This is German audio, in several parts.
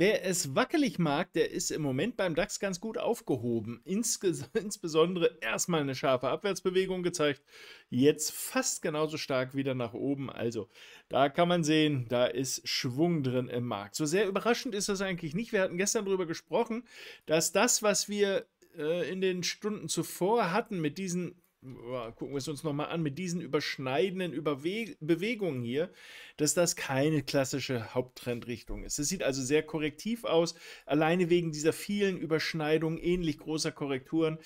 Wer es wackelig mag, der ist im Moment beim DAX ganz gut aufgehoben. Insges insbesondere erstmal eine scharfe Abwärtsbewegung gezeigt, jetzt fast genauso stark wieder nach oben. Also da kann man sehen, da ist Schwung drin im Markt. So sehr überraschend ist das eigentlich nicht. Wir hatten gestern darüber gesprochen, dass das, was wir äh, in den Stunden zuvor hatten mit diesen gucken wir es uns nochmal an, mit diesen überschneidenden Überwe Bewegungen hier, dass das keine klassische Haupttrendrichtung ist. Es sieht also sehr korrektiv aus, alleine wegen dieser vielen Überschneidungen, ähnlich großer Korrekturen.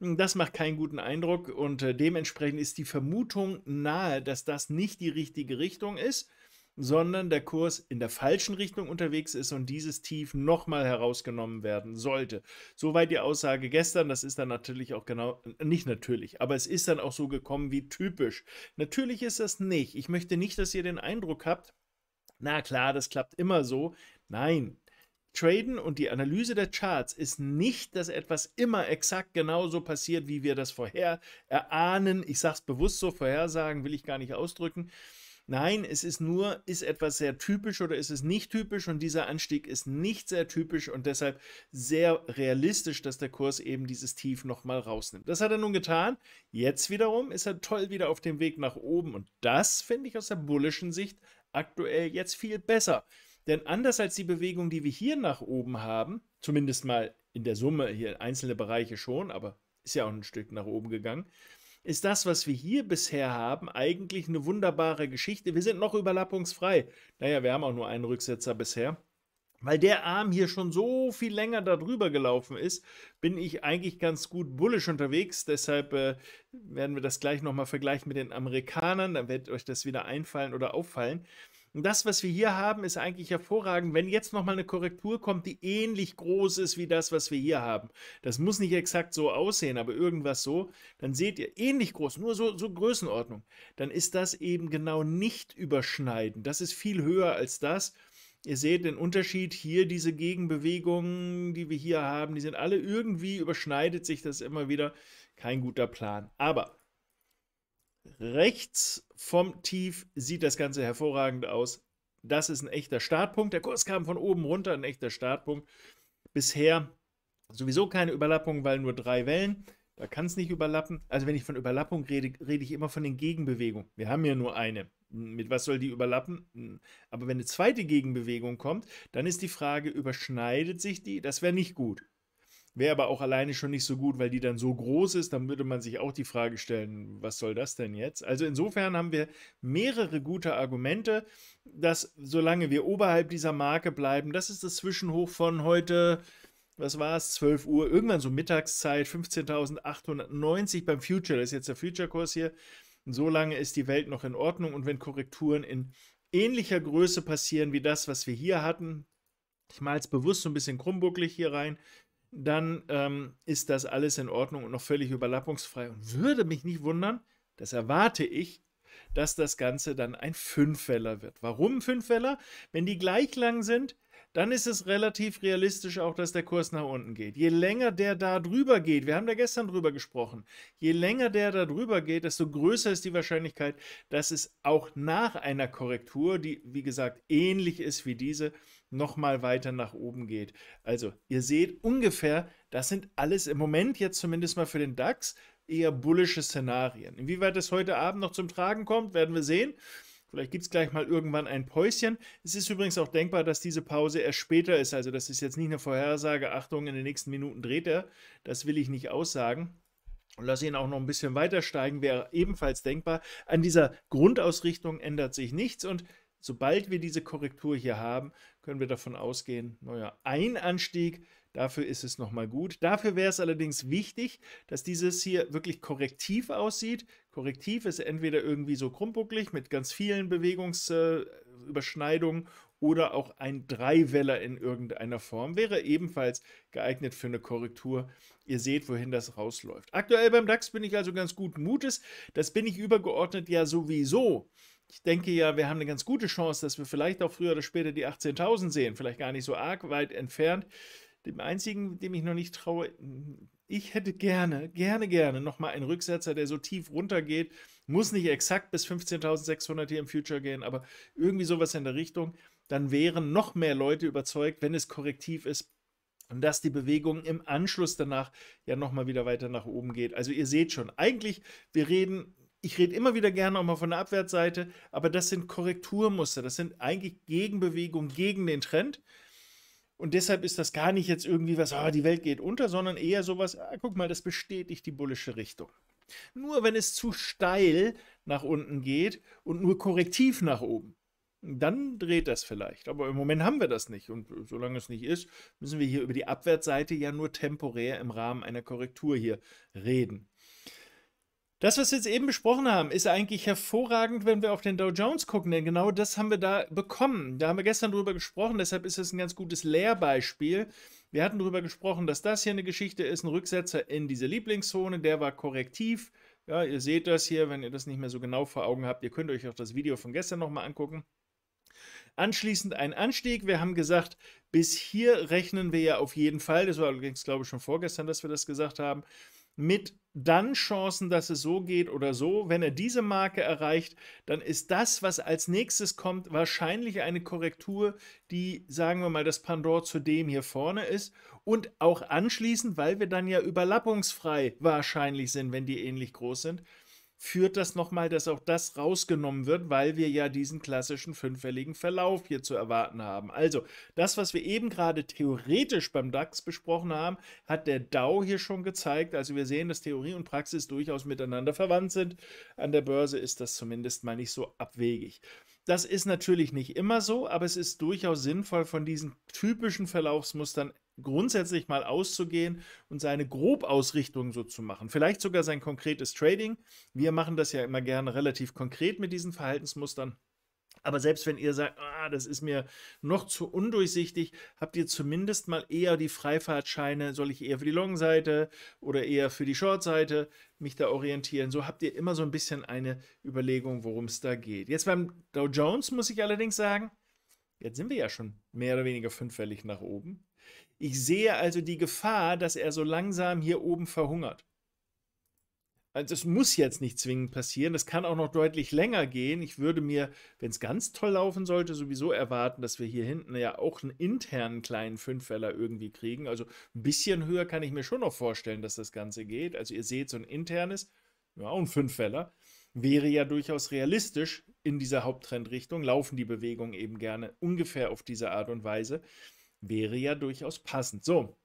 Das macht keinen guten Eindruck und äh, dementsprechend ist die Vermutung nahe, dass das nicht die richtige Richtung ist sondern der Kurs in der falschen Richtung unterwegs ist und dieses Tief nochmal herausgenommen werden sollte. Soweit die Aussage gestern, das ist dann natürlich auch genau, nicht natürlich, aber es ist dann auch so gekommen wie typisch. Natürlich ist das nicht. Ich möchte nicht, dass ihr den Eindruck habt, na klar, das klappt immer so. Nein, Traden und die Analyse der Charts ist nicht, dass etwas immer exakt genauso passiert, wie wir das vorher erahnen. Ich sage es bewusst so, vorhersagen will ich gar nicht ausdrücken. Nein, es ist nur, ist etwas sehr typisch oder ist es nicht typisch und dieser Anstieg ist nicht sehr typisch und deshalb sehr realistisch, dass der Kurs eben dieses Tief nochmal rausnimmt. Das hat er nun getan. Jetzt wiederum ist er toll wieder auf dem Weg nach oben und das finde ich aus der bullischen Sicht aktuell jetzt viel besser. Denn anders als die Bewegung, die wir hier nach oben haben, zumindest mal in der Summe hier einzelne Bereiche schon, aber ist ja auch ein Stück nach oben gegangen, ist das, was wir hier bisher haben, eigentlich eine wunderbare Geschichte. Wir sind noch überlappungsfrei. Naja, wir haben auch nur einen Rücksetzer bisher. Weil der Arm hier schon so viel länger darüber gelaufen ist, bin ich eigentlich ganz gut bullisch unterwegs. Deshalb äh, werden wir das gleich nochmal vergleichen mit den Amerikanern. Dann wird euch das wieder einfallen oder auffallen. Und das, was wir hier haben, ist eigentlich hervorragend. Wenn jetzt nochmal eine Korrektur kommt, die ähnlich groß ist wie das, was wir hier haben, das muss nicht exakt so aussehen, aber irgendwas so, dann seht ihr ähnlich groß, nur so, so Größenordnung, dann ist das eben genau nicht überschneidend. Das ist viel höher als das. Ihr seht den Unterschied hier, diese Gegenbewegungen, die wir hier haben, die sind alle irgendwie überschneidet sich das immer wieder. Kein guter Plan. Aber rechts vom Tief sieht das Ganze hervorragend aus. Das ist ein echter Startpunkt. Der Kurs kam von oben runter, ein echter Startpunkt. Bisher sowieso keine Überlappung, weil nur drei Wellen. Da kann es nicht überlappen. Also wenn ich von Überlappung rede, rede ich immer von den Gegenbewegungen. Wir haben ja nur eine. Mit was soll die überlappen? Aber wenn eine zweite Gegenbewegung kommt, dann ist die Frage, überschneidet sich die? Das wäre nicht gut. Wäre aber auch alleine schon nicht so gut, weil die dann so groß ist, dann würde man sich auch die Frage stellen, was soll das denn jetzt? Also insofern haben wir mehrere gute Argumente, dass solange wir oberhalb dieser Marke bleiben, das ist das Zwischenhoch von heute, was war es, 12 Uhr, irgendwann so Mittagszeit, 15.890 beim Future, das ist jetzt der Future-Kurs hier. Solange ist die Welt noch in Ordnung und wenn Korrekturen in ähnlicher Größe passieren wie das, was wir hier hatten, ich mal es bewusst so ein bisschen krummbucklig hier rein, dann ähm, ist das alles in Ordnung und noch völlig überlappungsfrei. Und würde mich nicht wundern, das erwarte ich, dass das Ganze dann ein Fünfweller wird. Warum Fünfweller? Wenn die gleich lang sind, dann ist es relativ realistisch auch, dass der Kurs nach unten geht. Je länger der da drüber geht, wir haben da gestern drüber gesprochen, je länger der da drüber geht, desto größer ist die Wahrscheinlichkeit, dass es auch nach einer Korrektur, die wie gesagt ähnlich ist wie diese, nochmal weiter nach oben geht. Also, ihr seht ungefähr, das sind alles im Moment jetzt zumindest mal für den DAX eher bullische Szenarien. Inwieweit das heute Abend noch zum Tragen kommt, werden wir sehen. Vielleicht gibt es gleich mal irgendwann ein Päuschen. Es ist übrigens auch denkbar, dass diese Pause erst später ist. Also das ist jetzt nicht eine Vorhersage, Achtung, in den nächsten Minuten dreht er. Das will ich nicht aussagen. Und lasse ihn auch noch ein bisschen weiter steigen, wäre ebenfalls denkbar. An dieser Grundausrichtung ändert sich nichts und Sobald wir diese Korrektur hier haben, können wir davon ausgehen, neuer Einanstieg, Dafür ist es nochmal gut. Dafür wäre es allerdings wichtig, dass dieses hier wirklich korrektiv aussieht. Korrektiv ist entweder irgendwie so krummbucklig mit ganz vielen Bewegungsüberschneidungen oder auch ein Dreiweller in irgendeiner Form. Wäre ebenfalls geeignet für eine Korrektur. Ihr seht, wohin das rausläuft. Aktuell beim DAX bin ich also ganz gut Mutes. Das bin ich übergeordnet ja sowieso ich denke ja, wir haben eine ganz gute Chance, dass wir vielleicht auch früher oder später die 18.000 sehen, vielleicht gar nicht so arg weit entfernt. Dem einzigen, dem ich noch nicht traue, ich hätte gerne, gerne, gerne nochmal einen Rücksetzer, der so tief runtergeht. Muss nicht exakt bis 15.600 hier im Future gehen, aber irgendwie sowas in der Richtung. Dann wären noch mehr Leute überzeugt, wenn es korrektiv ist, und dass die Bewegung im Anschluss danach ja nochmal wieder weiter nach oben geht. Also ihr seht schon, eigentlich, wir reden ich rede immer wieder gerne auch mal von der Abwärtsseite, aber das sind Korrekturmuster, das sind eigentlich Gegenbewegungen gegen den Trend. Und deshalb ist das gar nicht jetzt irgendwie was, oh, die Welt geht unter, sondern eher sowas, ah, guck mal, das bestätigt die bullische Richtung. Nur wenn es zu steil nach unten geht und nur korrektiv nach oben, dann dreht das vielleicht. Aber im Moment haben wir das nicht. Und äh, solange es nicht ist, müssen wir hier über die Abwärtsseite ja nur temporär im Rahmen einer Korrektur hier reden. Das, was wir jetzt eben besprochen haben, ist eigentlich hervorragend, wenn wir auf den Dow Jones gucken, denn genau das haben wir da bekommen. Da haben wir gestern drüber gesprochen, deshalb ist es ein ganz gutes Lehrbeispiel. Wir hatten darüber gesprochen, dass das hier eine Geschichte ist, ein Rücksetzer in diese Lieblingszone, der war korrektiv. Ja, ihr seht das hier, wenn ihr das nicht mehr so genau vor Augen habt, ihr könnt euch auch das Video von gestern nochmal angucken. Anschließend ein Anstieg. Wir haben gesagt, bis hier rechnen wir ja auf jeden Fall, das war allerdings, glaube ich, schon vorgestern, dass wir das gesagt haben, mit dann Chancen, dass es so geht oder so. Wenn er diese Marke erreicht, dann ist das, was als nächstes kommt, wahrscheinlich eine Korrektur, die, sagen wir mal, das Pandor zu dem hier vorne ist. Und auch anschließend, weil wir dann ja überlappungsfrei wahrscheinlich sind, wenn die ähnlich groß sind, führt das nochmal, dass auch das rausgenommen wird, weil wir ja diesen klassischen fünffälligen Verlauf hier zu erwarten haben. Also, das, was wir eben gerade theoretisch beim DAX besprochen haben, hat der DAO hier schon gezeigt. Also, wir sehen, dass Theorie und Praxis durchaus miteinander verwandt sind. An der Börse ist das zumindest mal nicht so abwegig. Das ist natürlich nicht immer so, aber es ist durchaus sinnvoll, von diesen typischen Verlaufsmustern grundsätzlich mal auszugehen und seine Grobausrichtung so zu machen. Vielleicht sogar sein konkretes Trading. Wir machen das ja immer gerne relativ konkret mit diesen Verhaltensmustern. Aber selbst wenn ihr sagt, ah, das ist mir noch zu undurchsichtig, habt ihr zumindest mal eher die Freifahrtscheine, soll ich eher für die Long-Seite oder eher für die Short-Seite mich da orientieren. So habt ihr immer so ein bisschen eine Überlegung, worum es da geht. Jetzt beim Dow Jones muss ich allerdings sagen, jetzt sind wir ja schon mehr oder weniger fünffällig nach oben. Ich sehe also die Gefahr, dass er so langsam hier oben verhungert. Also es muss jetzt nicht zwingend passieren. Es kann auch noch deutlich länger gehen. Ich würde mir, wenn es ganz toll laufen sollte, sowieso erwarten, dass wir hier hinten ja auch einen internen kleinen Fünfweller irgendwie kriegen. Also ein bisschen höher kann ich mir schon noch vorstellen, dass das Ganze geht. Also ihr seht, so ein internes, ja, auch ein Fünfweller, wäre ja durchaus realistisch in dieser Haupttrendrichtung. Laufen die Bewegungen eben gerne ungefähr auf diese Art und Weise wäre ja durchaus passend. So,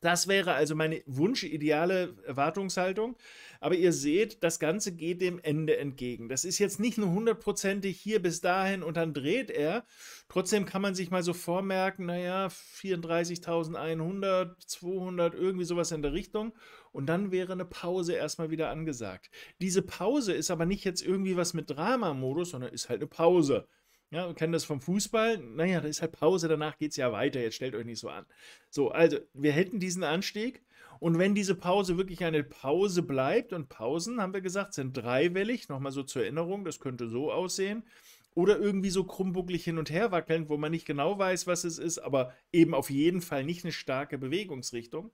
das wäre also meine wunschideale Erwartungshaltung. Aber ihr seht, das Ganze geht dem Ende entgegen. Das ist jetzt nicht nur hundertprozentig hier bis dahin und dann dreht er. Trotzdem kann man sich mal so vormerken, naja, 34.100, 200, irgendwie sowas in der Richtung. Und dann wäre eine Pause erstmal wieder angesagt. Diese Pause ist aber nicht jetzt irgendwie was mit Drama-Modus, sondern ist halt eine Pause. Ja, und kennen das vom Fußball. Naja, da ist halt Pause, danach geht es ja weiter. Jetzt stellt euch nicht so an. So, also wir hätten diesen Anstieg. Und wenn diese Pause wirklich eine Pause bleibt, und Pausen, haben wir gesagt, sind dreiwellig, nochmal so zur Erinnerung, das könnte so aussehen. Oder irgendwie so krummbucklig hin und her wackeln, wo man nicht genau weiß, was es ist, aber eben auf jeden Fall nicht eine starke Bewegungsrichtung.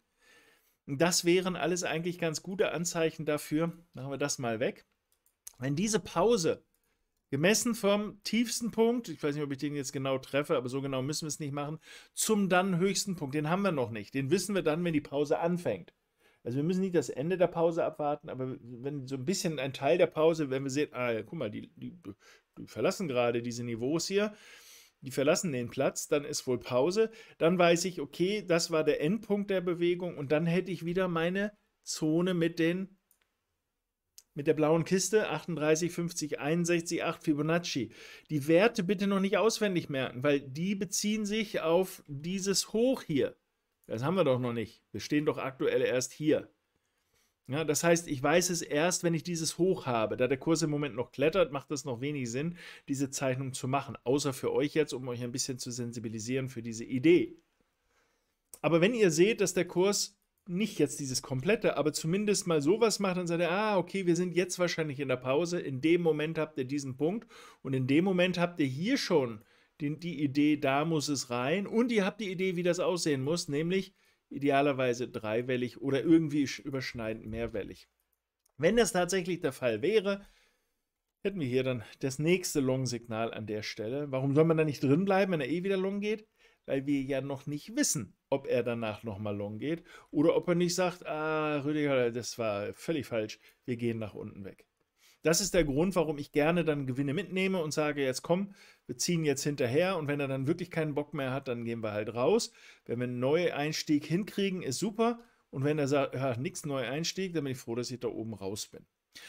Das wären alles eigentlich ganz gute Anzeichen dafür. Machen wir das mal weg. Wenn diese Pause Gemessen vom tiefsten Punkt, ich weiß nicht, ob ich den jetzt genau treffe, aber so genau müssen wir es nicht machen, zum dann höchsten Punkt. Den haben wir noch nicht. Den wissen wir dann, wenn die Pause anfängt. Also wir müssen nicht das Ende der Pause abwarten, aber wenn so ein bisschen ein Teil der Pause, wenn wir sehen, ah, ja, guck mal, die, die, die verlassen gerade diese Niveaus hier, die verlassen den Platz, dann ist wohl Pause, dann weiß ich, okay, das war der Endpunkt der Bewegung und dann hätte ich wieder meine Zone mit den mit der blauen Kiste 38, 50, 61, 8 Fibonacci. Die Werte bitte noch nicht auswendig merken, weil die beziehen sich auf dieses Hoch hier. Das haben wir doch noch nicht. Wir stehen doch aktuell erst hier. Ja, das heißt, ich weiß es erst, wenn ich dieses Hoch habe. Da der Kurs im Moment noch klettert, macht es noch wenig Sinn, diese Zeichnung zu machen. Außer für euch jetzt, um euch ein bisschen zu sensibilisieren für diese Idee. Aber wenn ihr seht, dass der Kurs nicht jetzt dieses komplette, aber zumindest mal sowas macht und sagt, ah, okay, wir sind jetzt wahrscheinlich in der Pause, in dem Moment habt ihr diesen Punkt und in dem Moment habt ihr hier schon die, die Idee, da muss es rein und ihr habt die Idee, wie das aussehen muss, nämlich idealerweise dreiwellig oder irgendwie überschneidend mehrwellig. Wenn das tatsächlich der Fall wäre, hätten wir hier dann das nächste Long-Signal an der Stelle. Warum soll man da nicht drin bleiben, wenn er eh wieder Long geht? weil wir ja noch nicht wissen, ob er danach nochmal long geht oder ob er nicht sagt, ah, Rüdiger, das war völlig falsch, wir gehen nach unten weg. Das ist der Grund, warum ich gerne dann Gewinne mitnehme und sage, jetzt komm, wir ziehen jetzt hinterher und wenn er dann wirklich keinen Bock mehr hat, dann gehen wir halt raus. Wenn wir einen neuen Einstieg hinkriegen, ist super. Und wenn er sagt, ja, nix Einstieg, dann bin ich froh, dass ich da oben raus bin.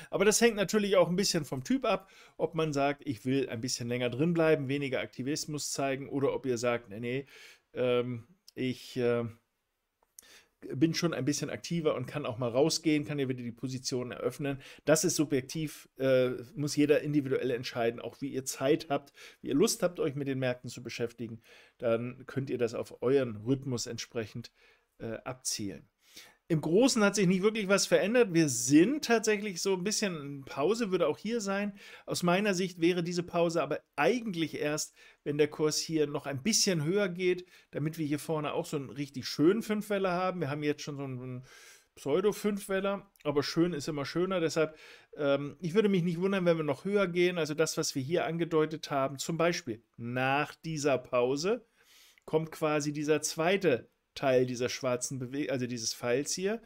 Aber das hängt natürlich auch ein bisschen vom Typ ab, ob man sagt, ich will ein bisschen länger drin bleiben, weniger Aktivismus zeigen oder ob ihr sagt, nee, nee, ähm, ich äh, bin schon ein bisschen aktiver und kann auch mal rausgehen, kann ja wieder die Position eröffnen. Das ist subjektiv, äh, muss jeder individuell entscheiden, auch wie ihr Zeit habt, wie ihr Lust habt, euch mit den Märkten zu beschäftigen. Dann könnt ihr das auf euren Rhythmus entsprechend äh, abzielen. Im Großen hat sich nicht wirklich was verändert. Wir sind tatsächlich so ein bisschen in Pause, würde auch hier sein. Aus meiner Sicht wäre diese Pause aber eigentlich erst, wenn der Kurs hier noch ein bisschen höher geht, damit wir hier vorne auch so einen richtig schönen Fünfweller haben. Wir haben jetzt schon so einen pseudo fünfweller aber schön ist immer schöner. Deshalb, ähm, ich würde mich nicht wundern, wenn wir noch höher gehen. Also das, was wir hier angedeutet haben, zum Beispiel nach dieser Pause kommt quasi dieser zweite Teil dieser schwarzen Bewegung, also dieses Pfeils hier.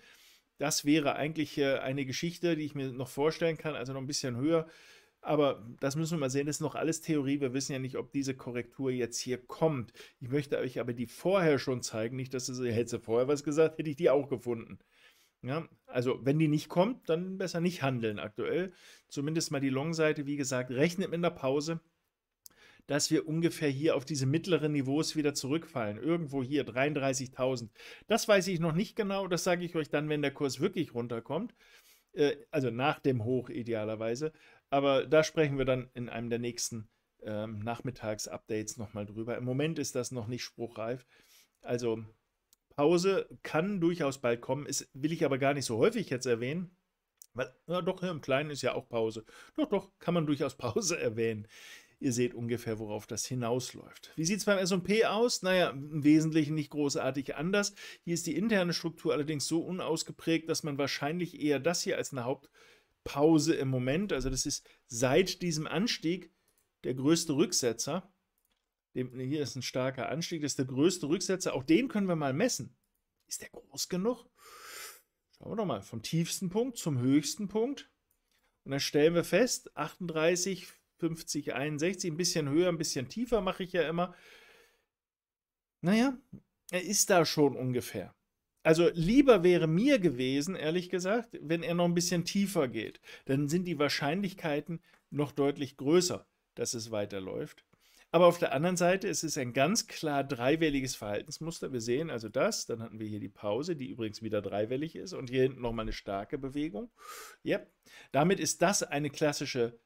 Das wäre eigentlich äh, eine Geschichte, die ich mir noch vorstellen kann, also noch ein bisschen höher. Aber das müssen wir mal sehen, das ist noch alles Theorie. Wir wissen ja nicht, ob diese Korrektur jetzt hier kommt. Ich möchte euch aber die vorher schon zeigen, nicht, dass du so, ihr hätte vorher was gesagt, hätte ich die auch gefunden. Ja, also wenn die nicht kommt, dann besser nicht handeln aktuell. Zumindest mal die Long-Seite, wie gesagt, rechnet mit einer Pause dass wir ungefähr hier auf diese mittleren Niveaus wieder zurückfallen. Irgendwo hier 33.000. Das weiß ich noch nicht genau. Das sage ich euch dann, wenn der Kurs wirklich runterkommt. Äh, also nach dem Hoch idealerweise. Aber da sprechen wir dann in einem der nächsten ähm, Nachmittags-Updates nochmal drüber. Im Moment ist das noch nicht spruchreif. Also Pause kann durchaus bald kommen, Das will ich aber gar nicht so häufig jetzt erwähnen. Weil, na doch, im Kleinen ist ja auch Pause. Doch, doch, kann man durchaus Pause erwähnen. Ihr seht ungefähr, worauf das hinausläuft. Wie sieht es beim SP aus? Naja, im Wesentlichen nicht großartig anders. Hier ist die interne Struktur allerdings so unausgeprägt, dass man wahrscheinlich eher das hier als eine Hauptpause im Moment, also das ist seit diesem Anstieg der größte Rücksetzer. Hier ist ein starker Anstieg, das ist der größte Rücksetzer. Auch den können wir mal messen. Ist der groß genug? Schauen wir doch mal, vom tiefsten Punkt zum höchsten Punkt. Und dann stellen wir fest, 38, 50, 61, ein bisschen höher, ein bisschen tiefer mache ich ja immer. Naja, er ist da schon ungefähr. Also lieber wäre mir gewesen, ehrlich gesagt, wenn er noch ein bisschen tiefer geht. Dann sind die Wahrscheinlichkeiten noch deutlich größer, dass es weiterläuft. Aber auf der anderen Seite es ist es ein ganz klar dreiwelliges Verhaltensmuster. Wir sehen also das, dann hatten wir hier die Pause, die übrigens wieder dreiwellig ist und hier hinten nochmal eine starke Bewegung. Yep. Damit ist das eine klassische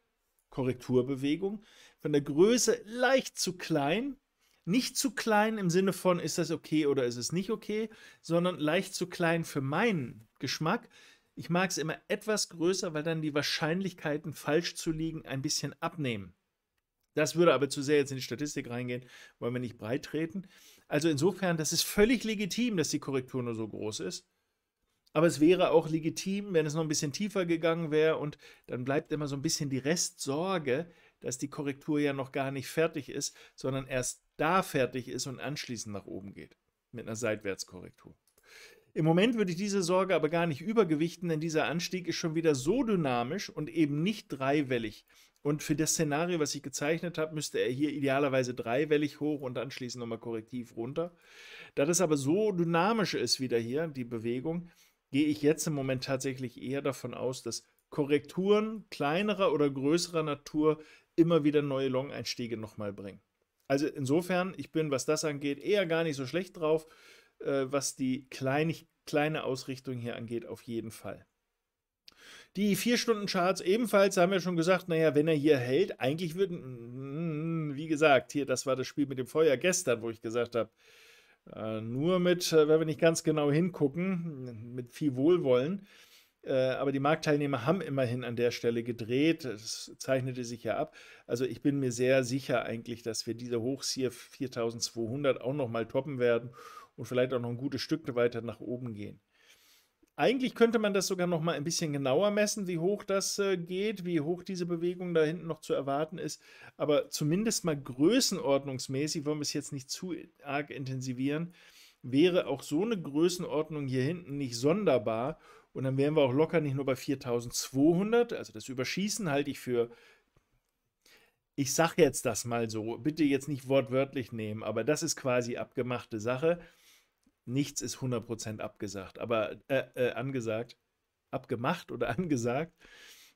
Korrekturbewegung. Von der Größe leicht zu klein. Nicht zu klein im Sinne von, ist das okay oder ist es nicht okay, sondern leicht zu klein für meinen Geschmack. Ich mag es immer etwas größer, weil dann die Wahrscheinlichkeiten, falsch zu liegen, ein bisschen abnehmen. Das würde aber zu sehr jetzt in die Statistik reingehen, wollen wir nicht breit treten. Also insofern, das ist völlig legitim, dass die Korrektur nur so groß ist. Aber es wäre auch legitim, wenn es noch ein bisschen tiefer gegangen wäre und dann bleibt immer so ein bisschen die Restsorge, dass die Korrektur ja noch gar nicht fertig ist, sondern erst da fertig ist und anschließend nach oben geht mit einer Seitwärtskorrektur. Im Moment würde ich diese Sorge aber gar nicht übergewichten, denn dieser Anstieg ist schon wieder so dynamisch und eben nicht dreiwellig. Und für das Szenario, was ich gezeichnet habe, müsste er hier idealerweise dreiwellig hoch und anschließend nochmal korrektiv runter. Da das aber so dynamisch ist wieder hier, die Bewegung, gehe ich jetzt im Moment tatsächlich eher davon aus, dass Korrekturen kleinerer oder größerer Natur immer wieder neue Long-Einstiege nochmal bringen. Also insofern, ich bin, was das angeht, eher gar nicht so schlecht drauf, äh, was die kleine, kleine Ausrichtung hier angeht, auf jeden Fall. Die 4-Stunden-Charts ebenfalls haben wir schon gesagt, naja, wenn er hier hält, eigentlich würden, mm, mm, mm, wie gesagt, hier, das war das Spiel mit dem Feuer gestern, wo ich gesagt habe, äh, nur mit, äh, wenn wir nicht ganz genau hingucken, mit viel Wohlwollen. Äh, aber die Marktteilnehmer haben immerhin an der Stelle gedreht. Das zeichnete sich ja ab. Also ich bin mir sehr sicher eigentlich, dass wir diese Hochs hier 4200 auch nochmal toppen werden und vielleicht auch noch ein gutes Stück weiter nach oben gehen. Eigentlich könnte man das sogar noch mal ein bisschen genauer messen, wie hoch das äh, geht, wie hoch diese Bewegung da hinten noch zu erwarten ist. Aber zumindest mal größenordnungsmäßig, wollen wir es jetzt nicht zu arg intensivieren, wäre auch so eine Größenordnung hier hinten nicht sonderbar. Und dann wären wir auch locker nicht nur bei 4200. Also das Überschießen halte ich für ich sage jetzt das mal so, bitte jetzt nicht wortwörtlich nehmen, aber das ist quasi abgemachte Sache nichts ist 100% abgesagt, aber äh, äh, angesagt, abgemacht oder angesagt.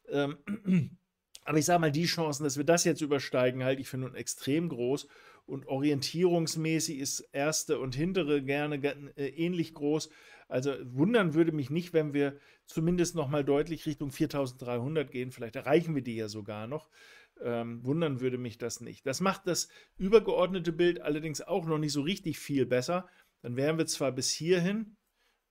Ähm, aber ich sage mal, die Chancen, dass wir das jetzt übersteigen, halte ich für nun extrem groß. Und orientierungsmäßig ist erste und hintere gerne äh, ähnlich groß. Also wundern würde mich nicht, wenn wir zumindest nochmal deutlich Richtung 4300 gehen. Vielleicht erreichen wir die ja sogar noch. Ähm, wundern würde mich das nicht. Das macht das übergeordnete Bild allerdings auch noch nicht so richtig viel besser, dann wären wir zwar bis hierhin,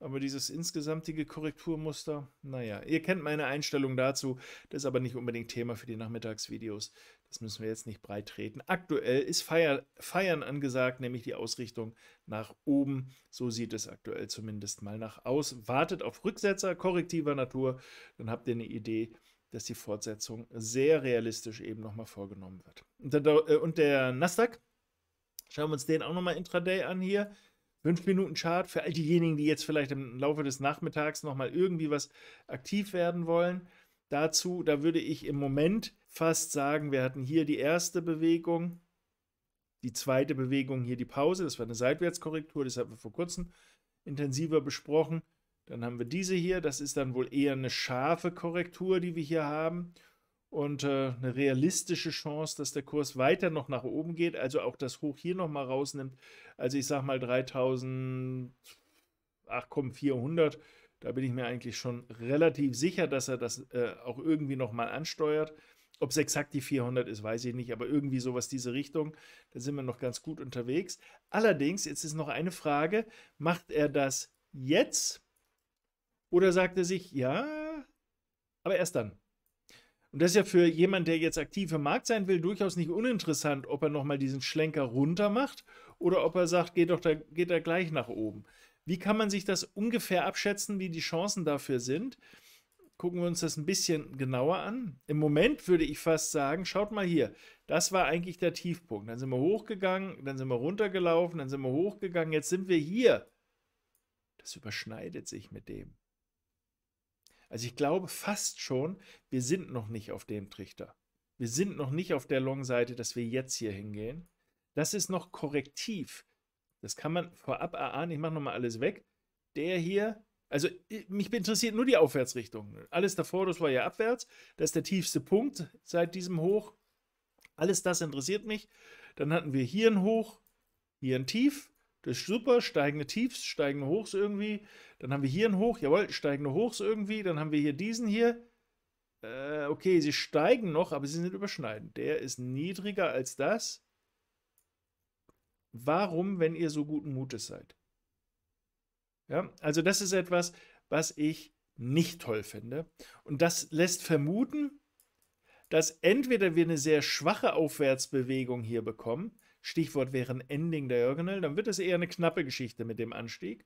aber dieses insgesamtige Korrekturmuster, naja, ihr kennt meine Einstellung dazu. Das ist aber nicht unbedingt Thema für die Nachmittagsvideos. Das müssen wir jetzt nicht breit treten. Aktuell ist Feier, Feiern angesagt, nämlich die Ausrichtung nach oben. So sieht es aktuell zumindest mal nach aus. Wartet auf Rücksetzer korrektiver Natur, dann habt ihr eine Idee, dass die Fortsetzung sehr realistisch eben nochmal vorgenommen wird. Und der, äh, und der Nasdaq, schauen wir uns den auch nochmal intraday an hier. Fünf Minuten Chart für all diejenigen, die jetzt vielleicht im Laufe des Nachmittags nochmal irgendwie was aktiv werden wollen. Dazu, da würde ich im Moment fast sagen, wir hatten hier die erste Bewegung, die zweite Bewegung hier die Pause, das war eine Seitwärtskorrektur, das haben wir vor kurzem intensiver besprochen. Dann haben wir diese hier, das ist dann wohl eher eine scharfe Korrektur, die wir hier haben und äh, eine realistische Chance, dass der Kurs weiter noch nach oben geht, also auch das Hoch hier nochmal rausnimmt. Also ich sage mal 3000, ach komm, 400, da bin ich mir eigentlich schon relativ sicher, dass er das äh, auch irgendwie nochmal ansteuert. Ob es exakt die 400 ist, weiß ich nicht, aber irgendwie sowas diese Richtung, da sind wir noch ganz gut unterwegs. Allerdings, jetzt ist noch eine Frage, macht er das jetzt oder sagt er sich, ja, aber erst dann? Und das ist ja für jemanden, der jetzt aktiv im Markt sein will, durchaus nicht uninteressant, ob er nochmal diesen Schlenker runter macht oder ob er sagt, geht doch da, geht er gleich nach oben. Wie kann man sich das ungefähr abschätzen, wie die Chancen dafür sind? Gucken wir uns das ein bisschen genauer an. Im Moment würde ich fast sagen, schaut mal hier, das war eigentlich der Tiefpunkt. Dann sind wir hochgegangen, dann sind wir runtergelaufen, dann sind wir hochgegangen, jetzt sind wir hier. Das überschneidet sich mit dem. Also ich glaube fast schon, wir sind noch nicht auf dem Trichter. Wir sind noch nicht auf der Long-Seite, dass wir jetzt hier hingehen. Das ist noch korrektiv. Das kann man vorab erahnen. Ich mache nochmal alles weg. Der hier, also äh, mich interessiert nur die Aufwärtsrichtung. Alles davor, das war ja abwärts. Das ist der tiefste Punkt seit diesem Hoch. Alles das interessiert mich. Dann hatten wir hier ein Hoch, hier ein Tief. Das ist super, steigende Tiefs, steigende Hochs irgendwie. Dann haben wir hier ein Hoch, jawohl, steigende Hochs irgendwie. Dann haben wir hier diesen hier. Äh, okay, sie steigen noch, aber sie sind überschneidend. Der ist niedriger als das. Warum, wenn ihr so guten Mutes seid? Ja, also das ist etwas, was ich nicht toll finde. Und das lässt vermuten, dass entweder wir eine sehr schwache Aufwärtsbewegung hier bekommen, Stichwort wäre ein Ending der Diagonal, dann wird es eher eine knappe Geschichte mit dem Anstieg.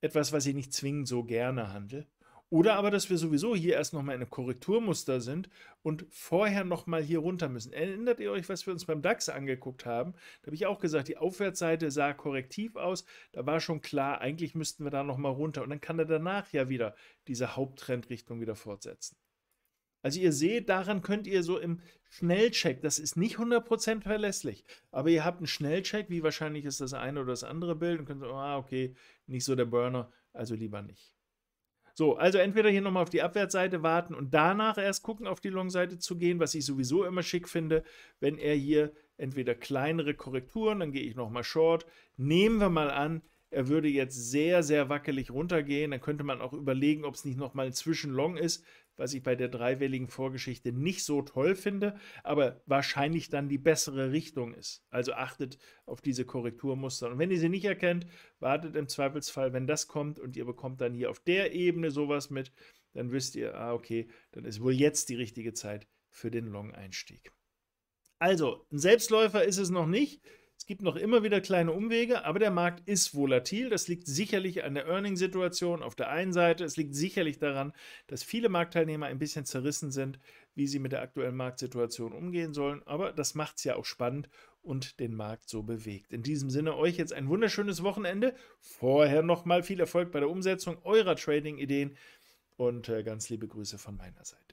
Etwas, was ich nicht zwingend so gerne handle. Oder aber, dass wir sowieso hier erst nochmal in einem Korrekturmuster sind und vorher nochmal hier runter müssen. Erinnert ihr euch, was wir uns beim DAX angeguckt haben? Da habe ich auch gesagt, die Aufwärtsseite sah korrektiv aus. Da war schon klar, eigentlich müssten wir da nochmal runter. Und dann kann er danach ja wieder diese Haupttrendrichtung wieder fortsetzen. Also ihr seht, daran könnt ihr so im Schnellcheck, das ist nicht 100% verlässlich, aber ihr habt einen Schnellcheck, wie wahrscheinlich ist das eine oder das andere Bild und könnt sagen, ah, okay, nicht so der Burner, also lieber nicht. So, also entweder hier nochmal auf die Abwärtsseite warten und danach erst gucken, auf die Long-Seite zu gehen, was ich sowieso immer schick finde, wenn er hier entweder kleinere Korrekturen, dann gehe ich nochmal Short. Nehmen wir mal an, er würde jetzt sehr, sehr wackelig runtergehen, dann könnte man auch überlegen, ob es nicht nochmal zwischen Long ist was ich bei der dreiwilligen Vorgeschichte nicht so toll finde, aber wahrscheinlich dann die bessere Richtung ist. Also achtet auf diese Korrekturmuster. Und wenn ihr sie nicht erkennt, wartet im Zweifelsfall, wenn das kommt und ihr bekommt dann hier auf der Ebene sowas mit, dann wisst ihr, ah, okay, dann ist wohl jetzt die richtige Zeit für den Long-Einstieg. Also, ein Selbstläufer ist es noch nicht. Es gibt noch immer wieder kleine Umwege, aber der Markt ist volatil. Das liegt sicherlich an der Earning-Situation auf der einen Seite. Es liegt sicherlich daran, dass viele Marktteilnehmer ein bisschen zerrissen sind, wie sie mit der aktuellen Marktsituation umgehen sollen. Aber das macht es ja auch spannend und den Markt so bewegt. In diesem Sinne euch jetzt ein wunderschönes Wochenende. Vorher nochmal viel Erfolg bei der Umsetzung eurer Trading-Ideen und äh, ganz liebe Grüße von meiner Seite.